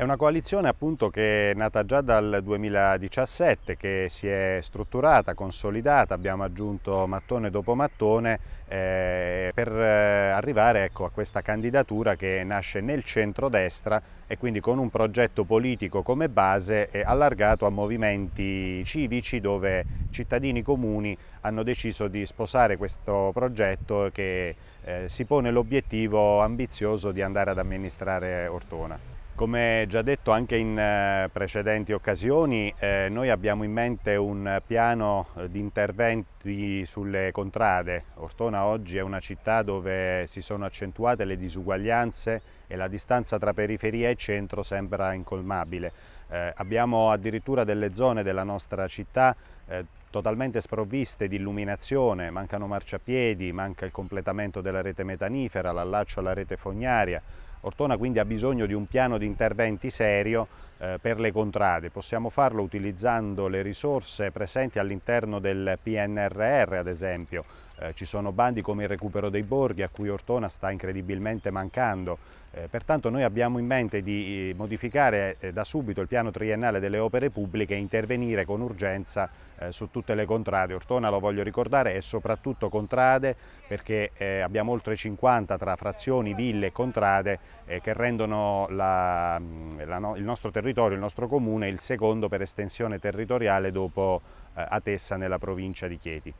È una coalizione appunto che è nata già dal 2017, che si è strutturata, consolidata, abbiamo aggiunto mattone dopo mattone eh, per eh, arrivare ecco, a questa candidatura che nasce nel centrodestra e quindi con un progetto politico come base allargato a movimenti civici dove cittadini comuni hanno deciso di sposare questo progetto che eh, si pone l'obiettivo ambizioso di andare ad amministrare Ortona. Come già detto anche in eh, precedenti occasioni, eh, noi abbiamo in mente un piano eh, di interventi sulle contrade. Ortona oggi è una città dove si sono accentuate le disuguaglianze e la distanza tra periferia e centro sembra incolmabile. Eh, abbiamo addirittura delle zone della nostra città eh, totalmente sprovviste di illuminazione, mancano marciapiedi, manca il completamento della rete metanifera, l'allaccio alla rete fognaria Ortona quindi ha bisogno di un piano di interventi serio eh, per le contrade. Possiamo farlo utilizzando le risorse presenti all'interno del PNRR ad esempio, eh, ci sono bandi come il recupero dei borghi a cui Ortona sta incredibilmente mancando, eh, pertanto noi abbiamo in mente di eh, modificare eh, da subito il piano triennale delle opere pubbliche e intervenire con urgenza eh, su tutte le contrade. Ortona, lo voglio ricordare, è soprattutto contrade perché eh, abbiamo oltre 50 tra frazioni, ville e contrade che rendono la, mm, la no, il nostro territorio, il nostro comune, il secondo per estensione territoriale dopo Atessa nella provincia di Chieti.